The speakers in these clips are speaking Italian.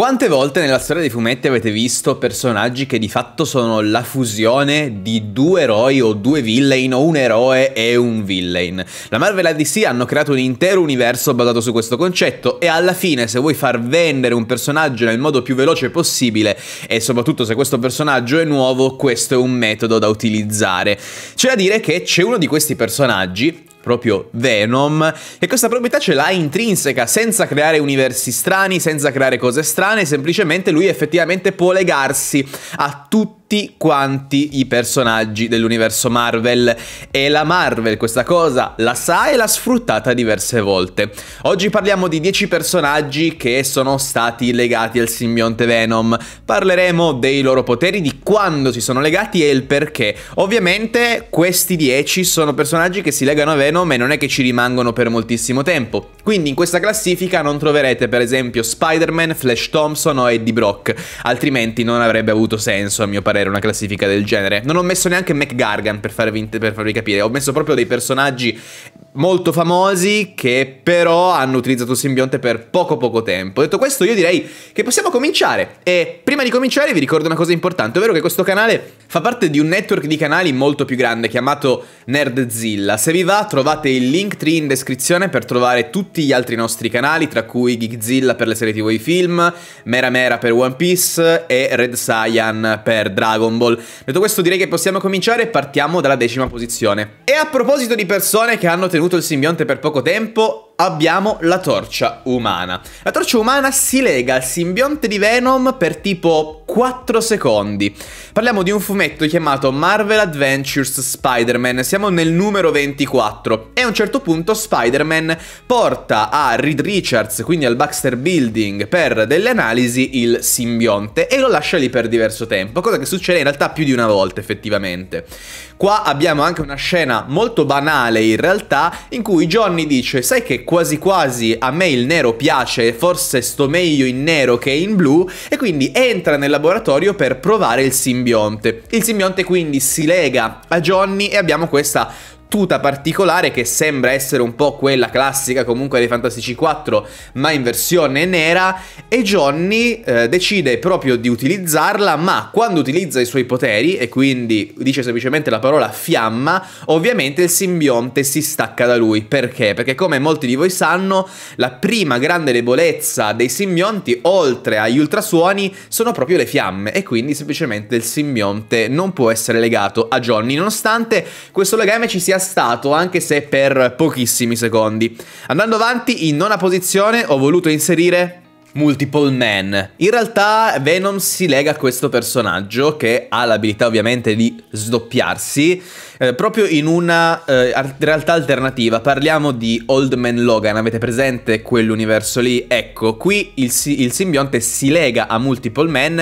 Quante volte nella storia dei fumetti avete visto personaggi che di fatto sono la fusione di due eroi o due villain o un eroe e un villain? La Marvel e la DC hanno creato un intero universo basato su questo concetto e alla fine se vuoi far vendere un personaggio nel modo più veloce possibile e soprattutto se questo personaggio è nuovo, questo è un metodo da utilizzare. C'è da dire che c'è uno di questi personaggi proprio Venom e questa proprietà ce l'ha intrinseca senza creare universi strani, senza creare cose strane, semplicemente lui effettivamente può legarsi a tutti tutti quanti i personaggi dell'universo Marvel e la Marvel questa cosa la sa e l'ha sfruttata diverse volte. Oggi parliamo di 10 personaggi che sono stati legati al simbionte Venom. Parleremo dei loro poteri, di quando si sono legati e il perché. Ovviamente questi 10 sono personaggi che si legano a Venom e non è che ci rimangono per moltissimo tempo. Quindi in questa classifica non troverete per esempio Spider-Man, Flash Thompson o Eddie Brock, altrimenti non avrebbe avuto senso a mio parere avere una classifica del genere. Non ho messo neanche McGargan per farvi, per farvi capire, ho messo proprio dei personaggi molto famosi che però hanno utilizzato simbionte per poco poco tempo. Detto questo io direi che possiamo cominciare e prima di cominciare vi ricordo una cosa importante, ovvero che questo canale fa parte di un network di canali molto più grande chiamato Nerdzilla. Se vi va trovate il link tree in descrizione per trovare tutti gli altri nostri canali, tra cui Geekzilla per le serie TV e i film, Mera Mera per One Piece e Red Saiyan per Dragon Ball. Detto questo direi che possiamo cominciare e partiamo dalla decima posizione. E a proposito di persone che hanno tenuto il simbionte per poco tempo, abbiamo la torcia umana. La torcia umana si lega al simbionte di Venom per tipo 4 secondi. Parliamo di un fumetto chiamato Marvel Adventures Spider-Man, siamo nel numero 24 e a un certo punto Spider-Man porta a Reed Richards, quindi al Baxter Building, per delle analisi il simbionte e lo lascia lì per diverso tempo, cosa che succede in realtà più di una volta effettivamente. Qua abbiamo anche una scena molto banale in realtà in cui Johnny dice sai che quasi quasi a me il nero piace, forse sto meglio in nero che in blu, e quindi entra nel laboratorio per provare il simbionte. Il simbionte quindi si lega a Johnny e abbiamo questa battuta particolare che sembra essere un po' quella classica comunque dei Fantastici 4 ma in versione nera e Johnny eh, decide proprio di utilizzarla ma quando utilizza i suoi poteri e quindi dice semplicemente la parola fiamma ovviamente il simbionte si stacca da lui perché? Perché come molti di voi sanno la prima grande debolezza dei simbionti oltre agli ultrasuoni sono proprio le fiamme e quindi semplicemente il simbionte non può essere legato a Johnny nonostante questo legame ci sia stato, anche se per pochissimi secondi. Andando avanti in nona posizione ho voluto inserire Multiple Man. In realtà Venom si lega a questo personaggio che ha l'abilità ovviamente di sdoppiarsi eh, proprio in una eh, realtà alternativa. Parliamo di Old Man Logan, avete presente quell'universo lì? Ecco, qui il, il simbionte si lega a Multiple Man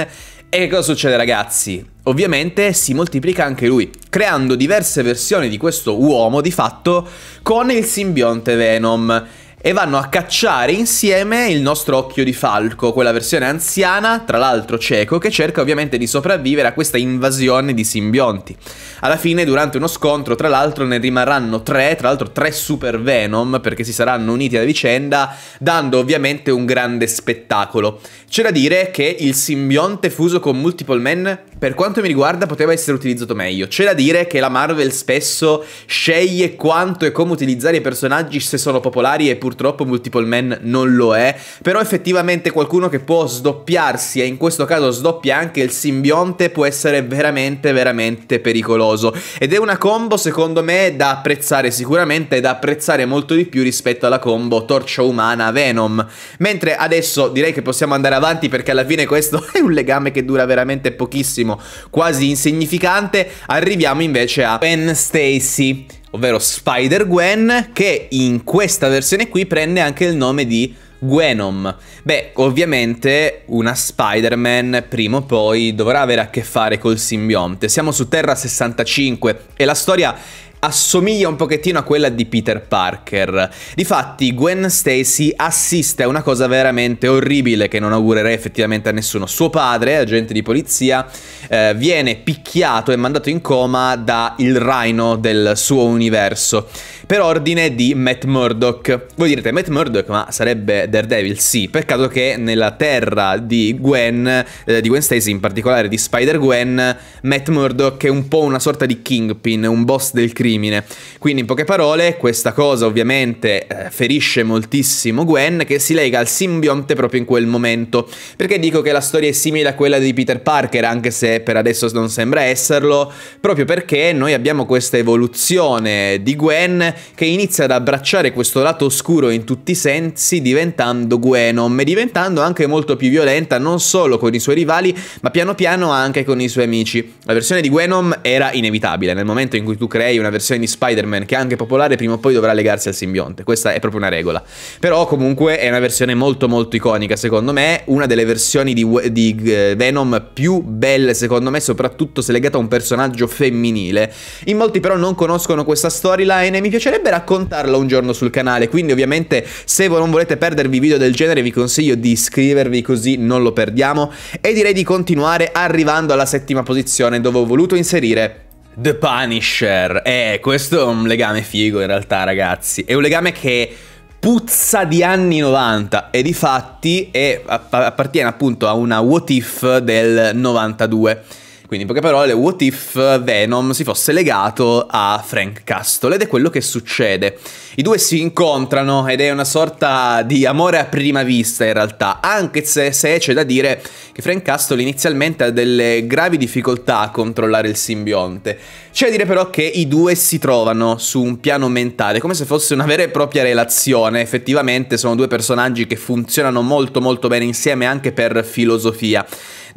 e che cosa succede ragazzi? ovviamente si moltiplica anche lui, creando diverse versioni di questo uomo di fatto con il simbionte Venom e vanno a cacciare insieme il nostro occhio di falco, quella versione anziana, tra l'altro cieco, che cerca ovviamente di sopravvivere a questa invasione di simbionti. Alla fine, durante uno scontro, tra l'altro, ne rimarranno tre, tra l'altro tre Super Venom, perché si saranno uniti alla vicenda, dando ovviamente un grande spettacolo. C'è da dire che il simbionte fuso con Multiple Man per quanto mi riguarda, poteva essere utilizzato meglio. C'è da dire che la Marvel spesso sceglie quanto e come utilizzare i personaggi se sono popolari e purtroppo Multiple Man non lo è, però effettivamente qualcuno che può sdoppiarsi e in questo caso sdoppia anche il simbionte può essere veramente veramente pericoloso ed è una combo secondo me da apprezzare sicuramente e da apprezzare molto di più rispetto alla combo torcia umana Venom. Mentre adesso direi che possiamo andare avanti perché alla fine questo è un legame che dura veramente pochissimo piccolissimo, quasi insignificante, arriviamo invece a Gwen Stacy, ovvero Spider-Gwen, che in questa versione qui prende anche il nome di Gwenom. Beh, ovviamente una Spider-Man prima o poi dovrà avere a che fare col simbionte. Siamo su Terra 65 e la storia assomiglia un pochettino a quella di Peter Parker. Difatti Gwen Stacy assiste a una cosa veramente orribile che non augurerei effettivamente a nessuno. Suo padre, agente di polizia, eh, viene picchiato e mandato in coma da il Rhino del suo universo per ordine di Matt Murdock. Voi direte Matt Murdock, ma sarebbe Daredevil? Sì, peccato che nella terra di Gwen, eh, di Gwen Stacy in particolare di Spider-Gwen, Matt Murdock è un po' una sorta di kingpin, un boss del crimine crimine. Quindi in poche parole questa cosa ovviamente eh, ferisce moltissimo Gwen che si lega al simbionte proprio in quel momento. Perché dico che la storia è simile a quella di Peter Parker anche se per adesso non sembra esserlo, proprio perché noi abbiamo questa evoluzione di Gwen che inizia ad abbracciare questo lato oscuro in tutti i sensi diventando Gwenom e diventando anche molto più violenta non solo con i suoi rivali ma piano piano anche con i suoi amici. La versione di Gwenom era inevitabile, nel momento in cui tu crei una versione versione di Spider-Man, che è anche popolare, prima o poi dovrà legarsi al simbionte. Questa è proprio una regola. Però comunque è una versione molto molto iconica, secondo me, una delle versioni di, di eh, Venom più belle, secondo me, soprattutto se legata a un personaggio femminile. In molti però non conoscono questa storyline e mi piacerebbe raccontarla un giorno sul canale, quindi ovviamente se non volete perdervi video del genere vi consiglio di iscrivervi così non lo perdiamo e direi di continuare arrivando alla settima posizione dove ho voluto inserire The Punisher. Eh, questo è un legame figo in realtà, ragazzi. È un legame che puzza di anni 90 e di fatti appartiene appunto a una what if del 92. Quindi, in poche parole, what if Venom si fosse legato a Frank Castle? Ed è quello che succede. I due si incontrano ed è una sorta di amore a prima vista, in realtà, anche se, se c'è da dire che Frank Castle inizialmente ha delle gravi difficoltà a controllare il simbionte. C'è da dire però che i due si trovano su un piano mentale, come se fosse una vera e propria relazione. Effettivamente sono due personaggi che funzionano molto molto bene insieme anche per filosofia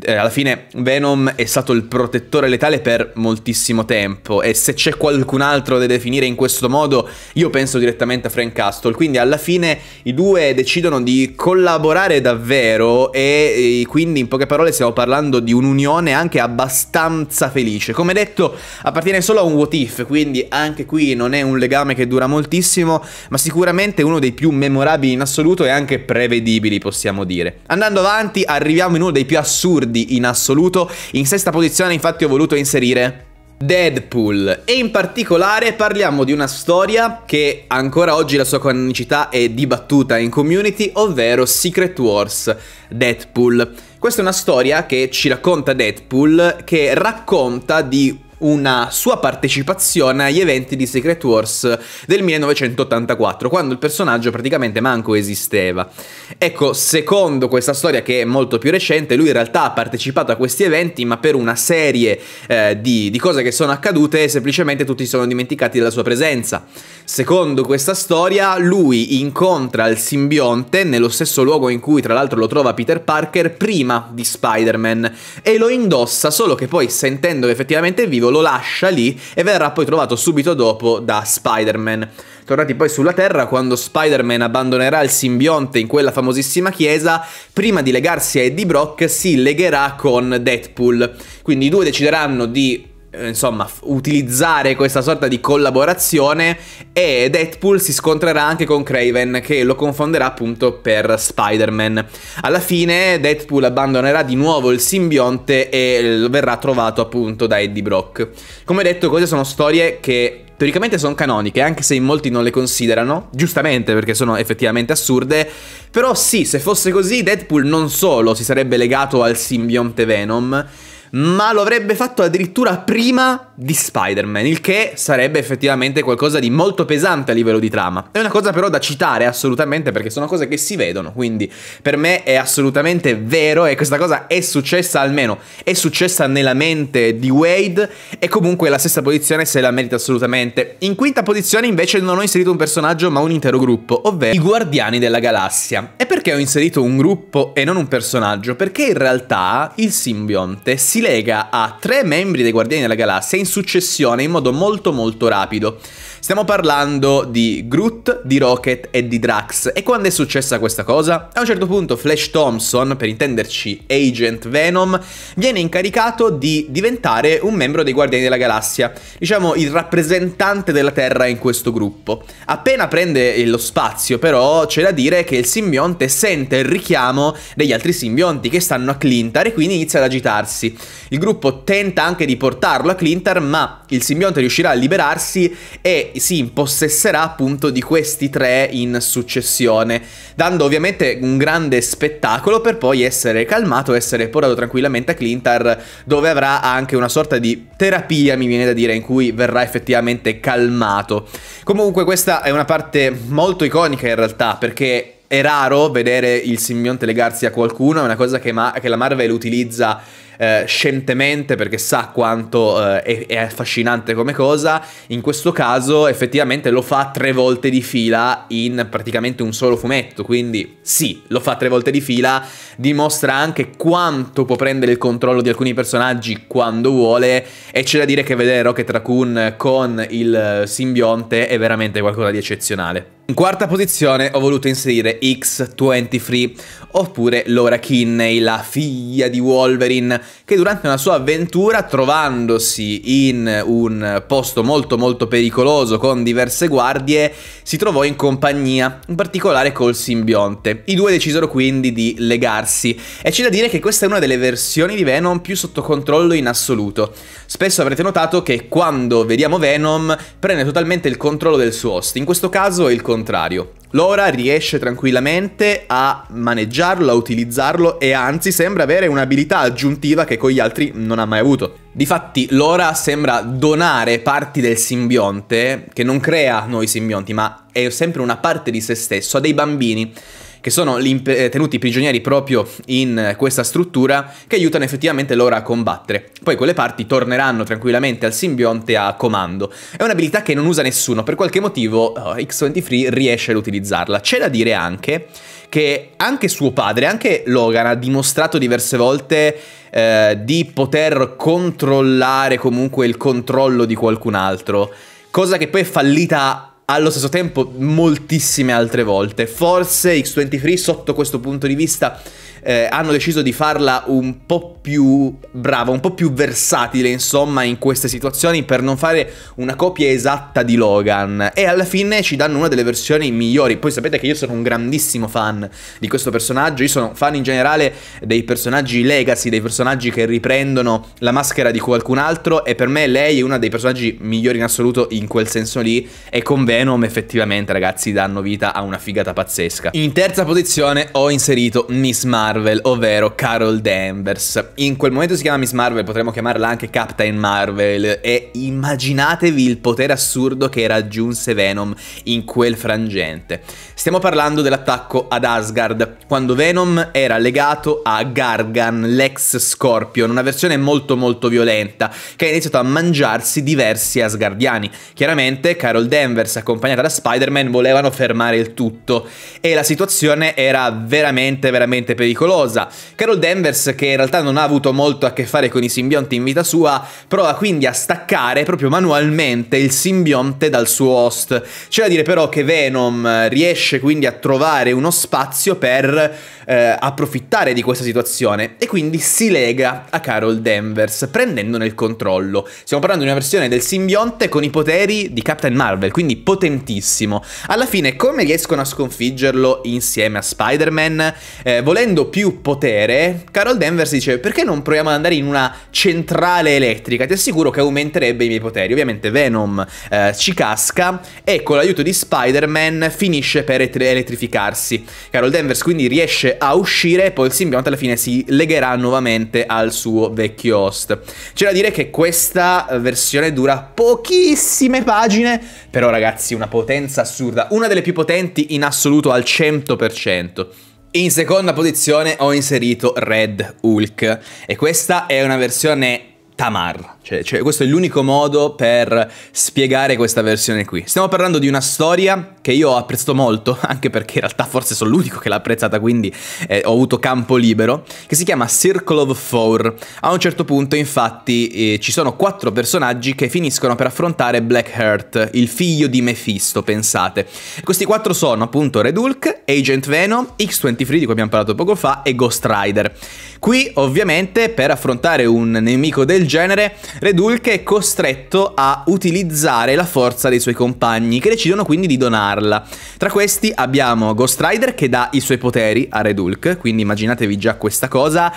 eh, alla fine Venom è stato il protettore letale per moltissimo tempo e se c'è qualcun altro da definire in questo modo io penso direttamente a Frank Castle, quindi alla fine i due decidono di collaborare davvero e, e quindi in poche parole stiamo parlando di un'unione anche abbastanza felice. Come detto appartiene solo a un what if, quindi anche qui non è un legame che dura moltissimo, ma sicuramente uno dei più memorabili in assoluto e anche prevedibili possiamo dire. Andando avanti arriviamo in uno dei più assurdi assurdi in assoluto. In sesta posizione infatti ho voluto inserire Deadpool e in particolare parliamo di una storia che ancora oggi la sua cronicità è dibattuta in community, ovvero Secret Wars Deadpool. Questa è una storia che ci racconta Deadpool che racconta di una sua partecipazione agli eventi di Secret Wars del 1984, quando il personaggio praticamente manco esisteva. Ecco, secondo questa storia che è molto più recente, lui in realtà ha partecipato a questi eventi, ma per una serie eh, di, di cose che sono accadute semplicemente tutti si sono dimenticati della sua presenza. Secondo questa storia, lui incontra il simbionte nello stesso luogo in cui tra l'altro lo trova Peter Parker prima di Spider-Man e lo indossa, solo che poi sentendo che effettivamente è vivo lo lascia lì e verrà poi trovato subito dopo da Spider-Man. Tornati poi sulla Terra, quando Spider-Man abbandonerà il simbionte in quella famosissima chiesa, prima di legarsi a Eddie Brock si legherà con Deadpool. Quindi i due decideranno di eh, insomma, utilizzare questa sorta di collaborazione e Deadpool si scontrerà anche con Craven che lo confonderà appunto per Spider-Man. Alla fine Deadpool abbandonerà di nuovo il simbionte e verrà trovato appunto da Eddie Brock. Come detto, queste sono storie che teoricamente sono canoniche, anche se in molti non le considerano, giustamente perché sono effettivamente assurde, però sì, se fosse così Deadpool non solo si sarebbe legato al simbionte Venom, ma lo avrebbe fatto addirittura prima di Spider-Man, il che sarebbe effettivamente qualcosa di molto pesante a livello di trama. È una cosa però da citare assolutamente perché sono cose che si vedono, quindi per me è assolutamente vero e questa cosa è successa almeno, è successa nella mente di Wade e comunque la stessa posizione se la merita assolutamente. In quinta posizione invece non ho inserito un personaggio ma un intero gruppo, ovvero i Guardiani della Galassia. E perché ho inserito un gruppo e non un personaggio? Perché in realtà il simbionte si lega a tre membri dei Guardiani della Galassia in successione in modo molto molto rapido. Stiamo parlando di Groot, di Rocket e di Drax. E quando è successa questa cosa? A un certo punto Flash Thompson, per intenderci Agent Venom, viene incaricato di diventare un membro dei Guardiani della Galassia, diciamo il rappresentante della Terra in questo gruppo. Appena prende lo spazio però c'è da dire che il simbionte sente il richiamo degli altri simbionti che stanno a Clintar e quindi inizia ad agitarsi. Il gruppo tenta anche di portarlo a Clintar ma il simbionte riuscirà a liberarsi e si impossesserà appunto di questi tre in successione, dando ovviamente un grande spettacolo per poi essere calmato, essere portato tranquillamente a Clintar, dove avrà anche una sorta di terapia, mi viene da dire, in cui verrà effettivamente calmato. Comunque questa è una parte molto iconica in realtà, perché è raro vedere il simbionte legarsi a qualcuno, è una cosa che, ma che la Marvel utilizza eh, scientemente perché sa quanto eh, è, è, affascinante come cosa, in questo caso effettivamente lo fa tre volte di fila in praticamente un solo fumetto, quindi sì, lo fa tre volte di fila, dimostra anche quanto può prendere il controllo di alcuni personaggi quando vuole e c'è da dire che vedere Rocket Raccoon con il eh, simbionte è veramente qualcosa di eccezionale. In quarta posizione ho voluto inserire X23, oppure Laura Kinney, la figlia di Wolverine, che durante una sua avventura, trovandosi in un posto molto molto pericoloso con diverse guardie, si trovò in compagnia, in particolare col simbionte. I due decisero quindi di legarsi e c'è da dire che questa è una delle versioni di Venom più sotto controllo in assoluto. Spesso avrete notato che quando vediamo Venom prende totalmente il controllo del suo host, in questo caso è il contrario. Lora riesce tranquillamente a maneggiarlo, a utilizzarlo e anzi sembra avere un'abilità aggiuntiva che con gli altri non ha mai avuto. Difatti Lora sembra donare parti del simbionte, che non crea noi simbionti ma è sempre una parte di se stesso, a dei bambini che sono eh, tenuti prigionieri proprio in eh, questa struttura, che aiutano effettivamente loro a combattere. Poi quelle parti torneranno tranquillamente al simbionte a comando. È un'abilità che non usa nessuno, per qualche motivo oh, eh, X23 riesce ad utilizzarla. C'è da dire anche che anche suo padre, anche Logan, ha dimostrato diverse volte eh, di poter controllare comunque il controllo di qualcun altro. Cosa che poi è fallita allo stesso tempo moltissime altre volte. Forse X23 sotto questo punto di vista eh, hanno deciso di farla un po' più brava, un po' più versatile, insomma, in queste situazioni per non fare una copia esatta di Logan. E alla fine ci danno una delle versioni migliori. Poi sapete che io sono un grandissimo fan di questo personaggio, io sono fan in generale dei personaggi legacy, dei personaggi che riprendono la maschera di qualcun altro e per me lei è uno dei personaggi migliori in assoluto in quel senso lì e con Venom effettivamente ragazzi danno vita a una figata pazzesca. In terza posizione ho inserito Miss Marvel Marvel, ovvero Carol Danvers. In quel momento si chiama Miss Marvel, potremmo chiamarla anche Captain Marvel, e immaginatevi il potere assurdo che raggiunse Venom in quel frangente. Stiamo parlando dell'attacco ad Asgard, quando Venom era legato a Gargan, l'ex Scorpion, una versione molto molto violenta, che ha iniziato a mangiarsi diversi Asgardiani. Chiaramente Carol Danvers, accompagnata da Spider-Man, volevano fermare il tutto, e la situazione era veramente veramente pericolosa pericolosa. Carol Danvers, che in realtà non ha avuto molto a che fare con i simbionti in vita sua, prova quindi a staccare proprio manualmente il simbionte dal suo host. C'è da dire però che Venom eh, riesce quindi a trovare uno spazio per eh, approfittare di questa situazione e quindi si lega a Carol Danvers prendendone il controllo. Stiamo parlando di una versione del simbionte con i poteri di Captain Marvel, quindi potentissimo. Alla fine come riescono a sconfiggerlo insieme a Spider-Man? Eh, volendo più potere, Carol Danvers dice perché non proviamo ad andare in una centrale elettrica? Ti assicuro che aumenterebbe i miei poteri. Ovviamente Venom eh, ci casca e con l'aiuto di Spider-Man finisce per elettrificarsi. Carol Danvers quindi riesce a uscire e poi il simbionte alla fine si legherà nuovamente al suo vecchio host. C'è da dire che questa versione dura pochissime pagine, però ragazzi una potenza assurda, una delle più potenti in assoluto al 100%. In seconda posizione ho inserito Red Hulk e questa è una versione Tamar. Cioè, cioè, questo è l'unico modo per spiegare questa versione qui. Stiamo parlando di una storia che io ho apprezzato molto, anche perché in realtà forse sono l'unico che l'ha apprezzata, quindi eh, ho avuto campo libero, che si chiama Circle of Four. A un certo punto, infatti, eh, ci sono quattro personaggi che finiscono per affrontare Blackheart, il figlio di Mephisto, pensate. Questi quattro sono appunto Red Hulk, Agent Venom, X23 di cui abbiamo parlato poco fa e Ghost Rider. Qui ovviamente per affrontare un nemico del genere, Redulke è costretto a utilizzare la forza dei suoi compagni che decidono quindi di donarla. Tra questi abbiamo Ghost Rider che dà i suoi poteri a Redulke, quindi immaginatevi già questa cosa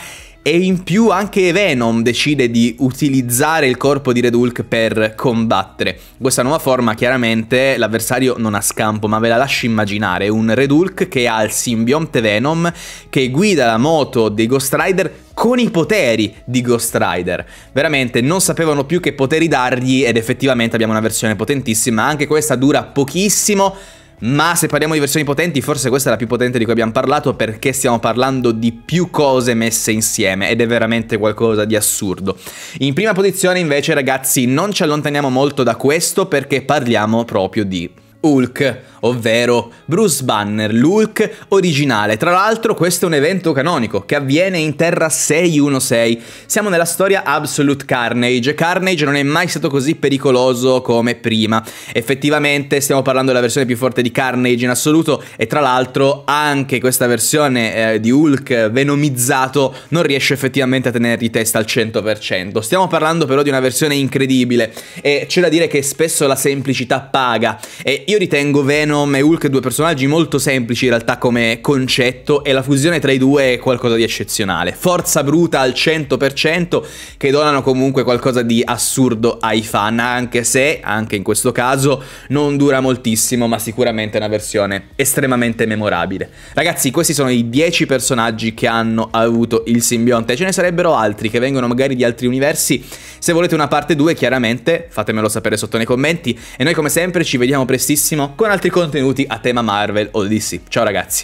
e in più anche Venom decide di utilizzare il corpo di Red Hulk per combattere. Questa nuova forma chiaramente l'avversario non ha scampo, ma ve la lascio immaginare, un Red Hulk che ha il simbionte Venom che guida la moto dei Ghost Rider con i poteri di Ghost Rider. Veramente non sapevano più che poteri dargli ed effettivamente abbiamo una versione potentissima, anche questa dura pochissimo ma se parliamo di versioni potenti forse questa è la più potente di cui abbiamo parlato perché stiamo parlando di più cose messe insieme ed è veramente qualcosa di assurdo. In prima posizione invece ragazzi non ci allontaniamo molto da questo perché parliamo proprio di Hulk, ovvero Bruce Banner, l'Hulk originale. Tra l'altro questo è un evento canonico che avviene in Terra 616. Siamo nella storia Absolute Carnage. Carnage non è mai stato così pericoloso come prima. Effettivamente stiamo parlando della versione più forte di Carnage in assoluto e tra l'altro anche questa versione eh, di Hulk venomizzato non riesce effettivamente a tenergli testa al 100%. Stiamo parlando però di una versione incredibile e c'è da dire che spesso la semplicità paga e io io ritengo Venom e Hulk due personaggi molto semplici in realtà come concetto e la fusione tra i due è qualcosa di eccezionale. Forza bruta al 100% che donano comunque qualcosa di assurdo ai fan, anche se, anche in questo caso, non dura moltissimo, ma sicuramente è una versione estremamente memorabile. Ragazzi, questi sono i 10 personaggi che hanno avuto il simbionte, ce ne sarebbero altri che vengono magari di altri universi. Se volete una parte 2, chiaramente fatemelo sapere sotto nei commenti e noi come sempre ci vediamo prestissimo prestissimo con altri contenuti a tema Marvel o DC. Ciao ragazzi!